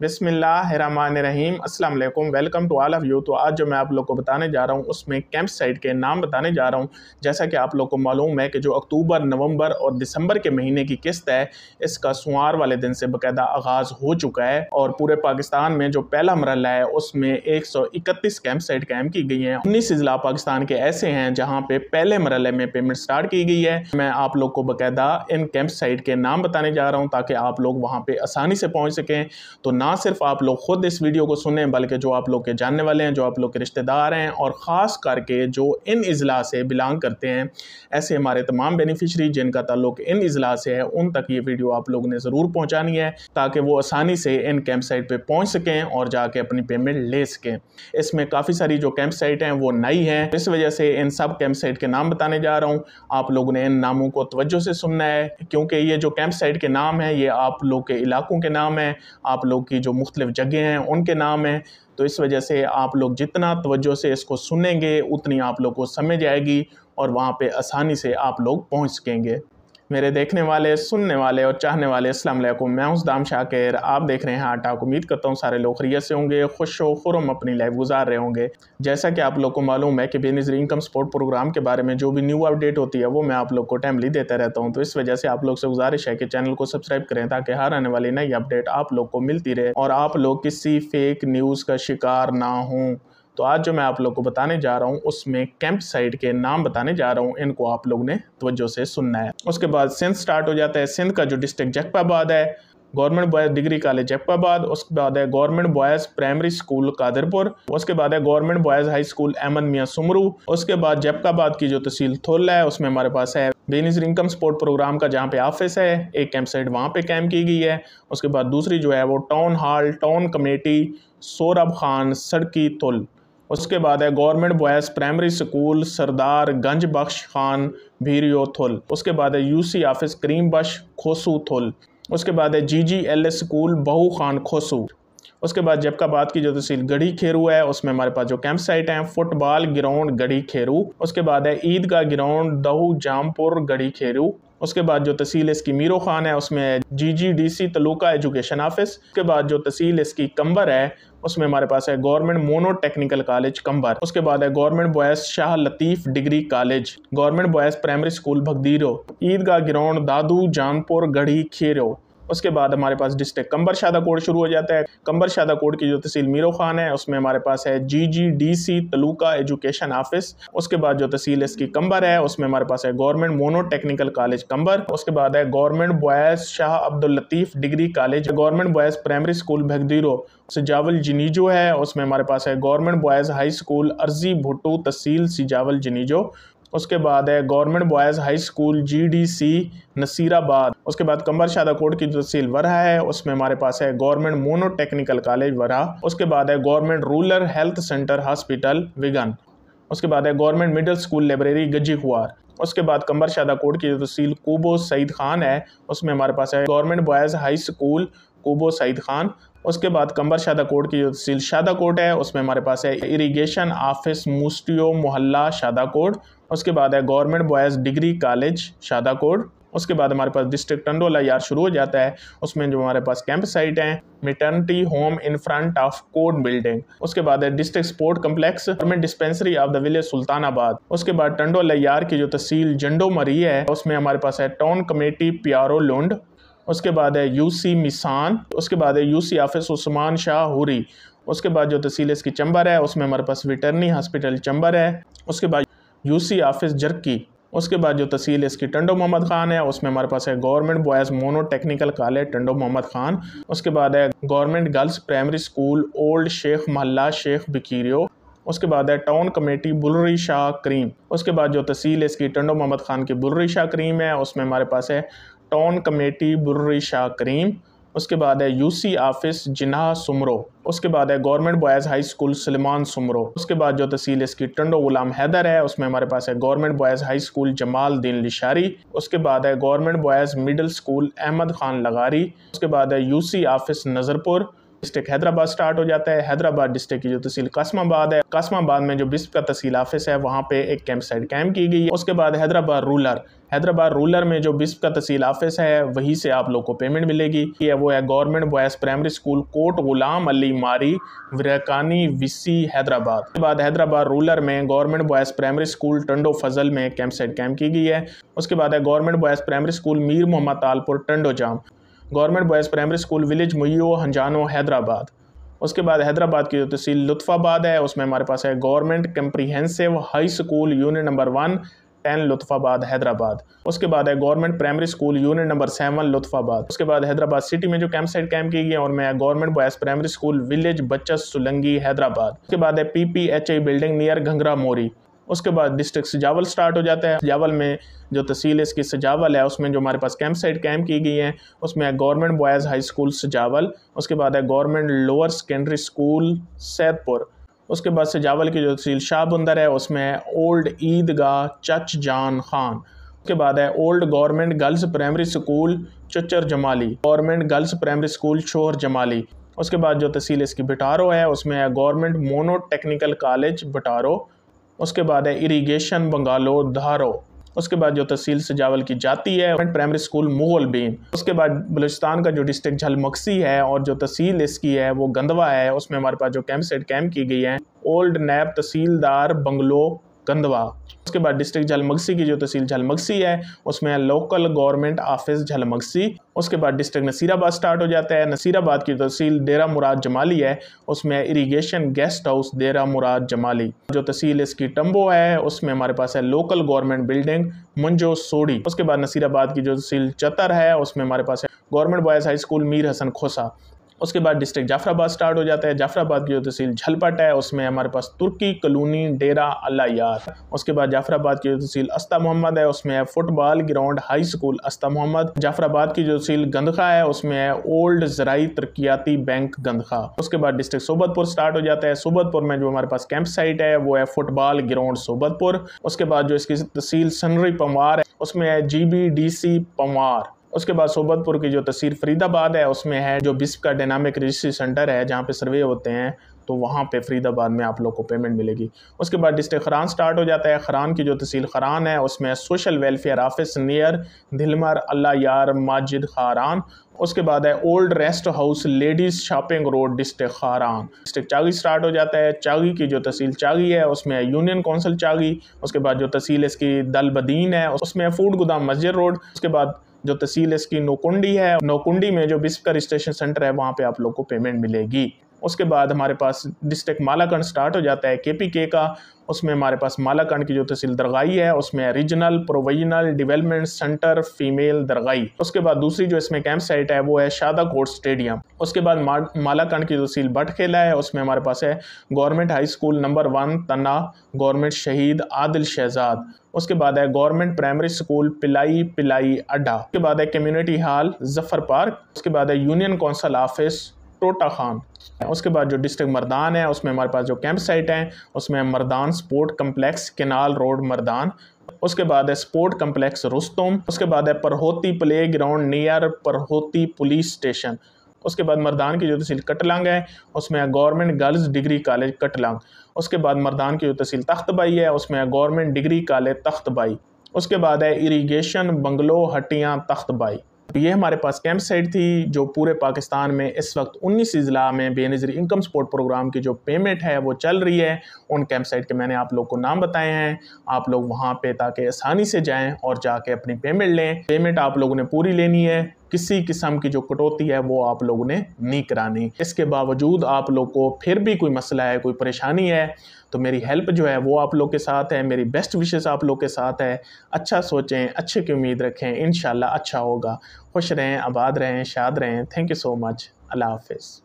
बिसमीम अल्लाम welcome to all of you तो आज जो मैं आप लोग को बताने जा रहा हूँ उसमें कैंप साइट के नाम बताने जा रहा हूँ जैसा कि आप लोग को मालूम है कि जो अक्टूबर नवंबर और दिसंबर के महीने की किस्त है इसका सुहार वाले दिन से बाकायदा आगाज़ हो चुका है और पूरे पाकिस्तान में जो पहला मरला है उसमें एक सौ इकतीस कैंप साइट कायम की गई है उन्नीस अजला पाकिस्तान के ऐसे हैं जहाँ पे पहले मरल में पेमेंट स्टार्ट की गई है मैं आप लोग को बाकायदा इन कैंप साइट के नाम बताने जा रहा हूँ ताकि आप लोग वहाँ पर आसानी से पहुँच सकें तो नाम ना सिर्फ आप लोग ख़ुद इस वीडियो को सुने बल्कि जो आप लोग के जानने वाले हैं जो आप लोग के रिश्तेदार हैं और ख़ास करके जो इन अज़ला से बिलोंग करते हैं ऐसे हमारे तमाम बेनिफिशरी जिनका ताल्लुक इन अज़ला से है उन तक ये वीडियो आप लोगों ने ज़रूर पहुँचानी है ताकि वो आसानी से इन कैंप साइट पर पहुँच सकें और जाके अपनी पेमेंट ले सकें इसमें काफ़ी सारी जो कैंप साइट हैं वो नई हैं इस वजह से इन सब कैंप साइट के नाम बताने जा रहा हूँ आप लोगों ने इन नामों को तवज्जो से सुनना है क्योंकि ये जो कैंप साइट के नाम हैं ये आप लोग के इलाकों के नाम हैं आप लोग की की जो मुख्तलिफ़ जगह हैं उनके नाम हैं तो इस वजह से आप लोग जितना तवज्जो से इसको सुनेंगे उतनी आप लोग को समझ आएगी और वहाँ पर आसानी से आप लोग पहुँच सकेंगे मेरे देखने वाले सुनने वाले और चाहने वाले अस्सलाम वालेकुम मैं हूं दाम शाकिर आप देख रहे हैं को उम्मीद करता हूं सारे लोग खरीत से होंगे खुश हो खुरम अपनी लाइफ गुजार रहे होंगे जैसा कि आप लोग को मालूम है कि बेनजर इनकम सपोर्ट प्रोग्राम के बारे में जो भी न्यू अपडेट होती है वो मैं आप लोग को टाइमली देता रहता हूँ तो इस वजह से आप लोग से गुजारिश है कि चैनल को सब्सक्राइब करें ताकि हर आने वाली नई अपडेट आप लोग को मिलती रहे और आप लोग किसी फेक न्यूज़ का शिकार ना हों तो आज जो मैं आप लोग को बताने जा रहा हूँ उसमें कैंप साइट के नाम बताने जा रहा हूँ इनको आप लोग ने तवज्जो से सुनना है उसके बाद सिंध स्टार्ट हो जाता है सिंध का जो डिस्ट्रिक्ट जकपाबाद है government boys degree college Jacobabad उसके बाद है government boys primary school Kadarpur उसके बाद है government boys high school Ahmed Mian Soomro उसके बाद जबकाबाद की जो तहसील थोल है उसमें हमारे पास है बेनिज इनकम सपोर्ट प्रोग्राम का जहाँ पे ऑफिस है एक कैंप साइट वहाँ पे कैम्प की गई है उसके बाद दूसरी जो है वो town hall town committee Saurabh Khan सड़की थुल उसके बाद है government boys primary school Sardar Ganj Bakhsh Khan Bhirio Thul उसके बाद है यूसी ऑफिस करीम बख्श खोसू थुल उसके बाद है जी जी एल स्कूल बहू खान खोसू उसके बाद बात की जो तो तहसील गढ़ी खेरू है उसमें हमारे पास जो कैंप साइट हैं फुटबॉल ग्राउंड गढ़ी खेरू उसके बाद है ईदगाह ग्राउंड दहू जामपुर गढ़ी खेरू उसके बाद जो तहसील इसकी मीरो खान है उसमें G G D C taluka education office उसके बाद जो तहसील इसकी कंबर है उसमें हमारे पास है गवर्नमेंट मोनो टेक्निकल कॉलेज कंबर उसके बाद है government boys Shah Latif degree college government boys primary school Bhagdiro Eidgah ground Dadu Janpur Garhi Khairo उसके बाद हमारे पास डिस्ट्रिक्ट कंबर शादा कोड शुरू हो जाता है कंबर शादा कोड की जो तहसील मीरो खान है उसमें हमारे पास है G G D C taluka education office उसके बाद जो तहसील इसकी कंबर है उसमें हमारे पास है गवर्नमेंट मोनो टेक्निकल कॉलेज कंबर उसके बाद है government boys Shah Abdul Latif degree college government boys primary school Bhagdiro Sujawal Janijo है उसमें हमारे पास है गवर्नमेंट बॉयज़ हाई स्कूल अर्जी भुट्टू तहसील सिजावल जनीजो उसके बाद है government boys high school GDC Nasirabad उसके बाद कंबर शादा कोट की जो तहसील वरहा है उसमें हमारे पास है government mono technical college Warah उसके बाद है government rural health centre hospital Wigan उसके बाद है government middle school library Gaji Khuhawar उसके बाद कंबर शादा कोट की जो तहसील कोबो सईद खान है उसमें हमारे पास है गवर्नमेंट बॉयज़ हाई स्कूल कोबो सईद खान उसके बाद कंबर शादा कोट की जो तहसील शादा कोट है उसमें हमारे पास है इरिगेशन ऑफिस मुस्टियो मोहल्ला शादा कोट उसके बाद है government boys degree college Shahdadkot उसके बाद हमारे पास डिस्ट्रिक्ट टंडोला यार शुरू हो जाता है उसमें जो हमारे पास कैंप साइट है maternity home in front of court building उसके बाद है district sport complex government dispensary of the village Sultanabad उसके बाद टंडोला यार की जो तहसील जंडो मरी है उसमें हमारे पास है टाउन कमेटी प्यारो लुंड उसके बाद है यूसी मिसान उसके बाद है यूसी आफिस उस्मान शाह हुरी उसके बाद जो तहसील इसकी चंबर है उसमें हमारे पास विटर्नी हॉस्पिटल चंबर है उसके बाद यूसी आफिस जर्की उसके बाद जो तहसील इसकी टंडो मोहम्मद खान है उसमें हमारे पास है government boys mono technical college Tando Mohammad Khan उसके बाद है government girls primary school old Sheikh Mohalla Sheikh बिकीरियो उसके बाद है टाउन कमेटी बुलरी शाह करीम उसके बाद जो तहसील इसकी टंडो मोहम्मद खान की बुलरी शाह करीम है उसमें हमारे पास है टाउन कमेटी बुर्री शाह करीम उसके बाद है यूसी ऑफिस जिन्हा सुमरो उसके बाद है government boys high school Salman Soomro उसके बाद जो तहसील इसकी टंडो गुलाम हैदर है उसमें हमारे पास है government boys high school Jamal Din Lashari उसके बाद है government boys middle school Ahmed Khan लगारी उसके बाद है UC office Nazarpur district Hyderabad start हो जाता है हैदराबाद डिस्ट्रिक्ट की जो तहसील कस्माबाद है कस्माबाद में जो बिस्प का तहसील ऑफिस है वहाँ पे एक कैंप साइड कैम्प की गई है उसके बाद हैदराबाद रूलर हैदराबाद रूलर में जो बिस्प का तहसील ऑफिस है वहीं से आप लोग को पेमेंट मिलेगी ये वो है government boys primary school Kot Ghulam Ali मारी वानी विसी हैदराबाद उसके बाद हैदराबाद रूलर में government boys primary school Tando Fazal में कैंप साइड कैम्प की गई है उसके बाद है government boys primary school Mir Mohammad Talpur Tando Jam government boys primary school village मुयो हंजानो हैदराबाद उसके बाद हैदराबाद की जो तहसील लुत्फ़ाबाद है उसमें हमारे पास है government comprehensive high school unit number one ten Latifabad Hyderabad उसके बाद है government primary school unit number seven Latifabad उसके बाद हैदराबाद सिटी में जो कैंप साइड कैंप की गई है और मैं government boys primary school village बच्चा सुलंगी हैदराबाद उसके बाद है P P H I building near घंगरा मोरी उसके बाद डिस्ट्रिक्ट सजावल स्टार्ट हो जाता है सजावल में जो तहसील इसकी सजावल है उसमें जो हमारे पास कैंप साइड कैम की गई है उसमें है गवर्नमेंट बॉयज़ हाई स्कूल सजावल उसके बाद है government lower secondary school Saidpur उसके बाद सजावल की जो तहसील शाहबंदर है उसमें है ओल्ड ईदगाह चच जान खान उसके बाद है old government girls primary school चुचर Jamali government girls primary school शोहर जमाली उसके बाद जो तहसील इसकी भटारो है उसमें है गवर्नमेंट मोनो टेक्निकल कॉलेज भटारो उसके बाद है इरीगेशन बंगालो धारो उसके बाद जो तहसील सजावल की जाती है प्राइमरी स्कूल मुगल बीम उसके बाद बलूचिस्तान का जो डिस्ट्रिक्ट झलमक्सी है और जो तहसील इसकी है वो गंदवा है उसमें हमारे पास जो कैंप सेट कैम्प की गई है ओल्ड नैब तहसीलदार बंगलो कंदवा उसके बाद डिस्ट्रिक्ट झलमगसी की जो तहसील झलमगसी है उसमें है लोकल गवर्नमेंट ऑफिस झलमगसी उसके बाद डिस्ट्रिक्ट नसीराबाद स्टार्ट हो जाता है नसीराबाद की तहसील डेरा मुराद जमाली है उसमें irrigation guest house Dera Murad Jamali जो तहसील इसकी टम्बो है उसमें हमारे पास है लोकल गवर्नमेंट बिल्डिंग मुंजो सोड़ी उसके बाद नसीराबाद की जो तहसील चतर है उसमें हमारे पास है government boys high school Mir Hasan Khosa उसके बाद डिस्ट्रिक्ट जाफराबाद स्टार्ट हो जाता है जाफराबाद की जो तहसील झलपट है उसमें हमारे पास तुर्की कलोनी डेरा अल्ला यार उसके बाद जाफराबाद की जो तहसील अस्ता मोहम्मद है उसमें है फुटबॉल ग्राउंड हाई स्कूल अस्ता मोहम्मद जाफराबाद की जो तहसील गंदखा है उसमें है ओल्ड जराई तरक्याती बैंक गंदखा उसके बाद डिस्ट्रिक्ट सोबतपुर स्टार्ट हो जाता है सोबतपुर में जो हमारे पास कैंप साइट है वो है फुटबॉल ग्राउंड सोबतपुर उसके बाद जो इसकी तहसील सनरी पंवार है उसमें है G B D C Panwar उसके बाद सोबतपुर की जो तस्वीर फरीदाबाद है उसमें है जो बिस्प का डायनामिक रजिस्ट्री सेंटर है जहाँ पे सर्वे होते हैं तो वहाँ पे फरीदाबाद में आप लोग को पेमेंट मिलेगी उसके बाद डिस्ट्रिक्ट खरान स्टार्ट हो जाता है खरान की जो तहसील खरान है उसमें सोशल वेलफेयर ऑफिस नियर धिलमर अल्लाह यार माजिद खारान उसके बाद है old rest house ladies shopping road district Kharan district Chagai start हो जाता है चागी की जो तहसील चागी है उसमें है यूनियन कौंसिल चागी उसके बाद जो तहसील इसकी दलबदीन है उसमें फूड गोदाम मस्जिद रोड उसके बाद जो तहसील इसकी नोकुंडी है नोकुंडी में जो बिस्कर स्टेशन सेंटर है वहाँ पे आप लोग को पेमेंट मिलेगी उसके बाद हमारे पास डिस्ट्रिक्ट मालाकंड स्टार्ट हो जाता है के का उसमें हमारे पास मालाकंड की जो तहसील दरगाही है उसमें regional provisional development centre female Dargahi उसके बाद दूसरी जो इसमें कैंप साइट है वो है शादा कोर्ट स्टेडियम उसके बाद मालाकंड की तहसील बटखेला है उसमें हमारे पास है government high school number one तना गवर्नमेंट शहीद आदिल शहजाद उसके बाद है गवर्नमेंट प्राइमरी स्कूल पिलाई पिलाई अड्डा उसके बाद है कम्युनिटी हॉल जफर पार्क उसके बाद है यूनियन कौंसल ऑफिस टोटा खान उसके बाद जो डिस्ट्रिक्ट मरदान है उसमें हमारे पास जो कैंप साइट है उसमें Mardan sport complex canal road Mardan उसके बाद है स्पोर्ट कम्प्लेक्स रुस्तम उसके बाद है Parhoti play ground near Parhoti police station उसके बाद मरदान की जो तहसील कटलंग है उसमें government girls degree college Katlang उसके बाद मरदान की जो तहसील तख्तबाई है उसमें गवर्नमेंट डिग्री कॉलेज तख्तबाई उसके बाद है इरीगेशन बंगलो हटियाँ तख्तबाई तो ये हमारे पास कैंप साइट थी जो पूरे पाकिस्तान में इस वक्त उन्नीस ज़िला में बेनज़री इनकम सपोर्ट प्रोग्राम की जो पेमेंट है वो चल रही है उन कैंप साइट के मैंने आप लोग को नाम बताए हैं आप लोग वहाँ पे ताकि आसानी से जाएं और जाके अपनी पेमेंट लें पेमेंट आप लोगों ने पूरी लेनी है किसी किस्म की जो कटौती है वो आप लोगों ने नहीं करानी इसके बावजूद आप लोग को फिर भी कोई मसला है कोई परेशानी है तो मेरी हेल्प जो है वो आप लोग के साथ है मेरी बेस्ट विशेस आप लोग के साथ है अच्छा सोचें अच्छे की उम्मीद रखें इन अच्छा होगा खुश रहें आबाद रहें शाद रहें थैंक यू सो मच अल्लाह हाफिज़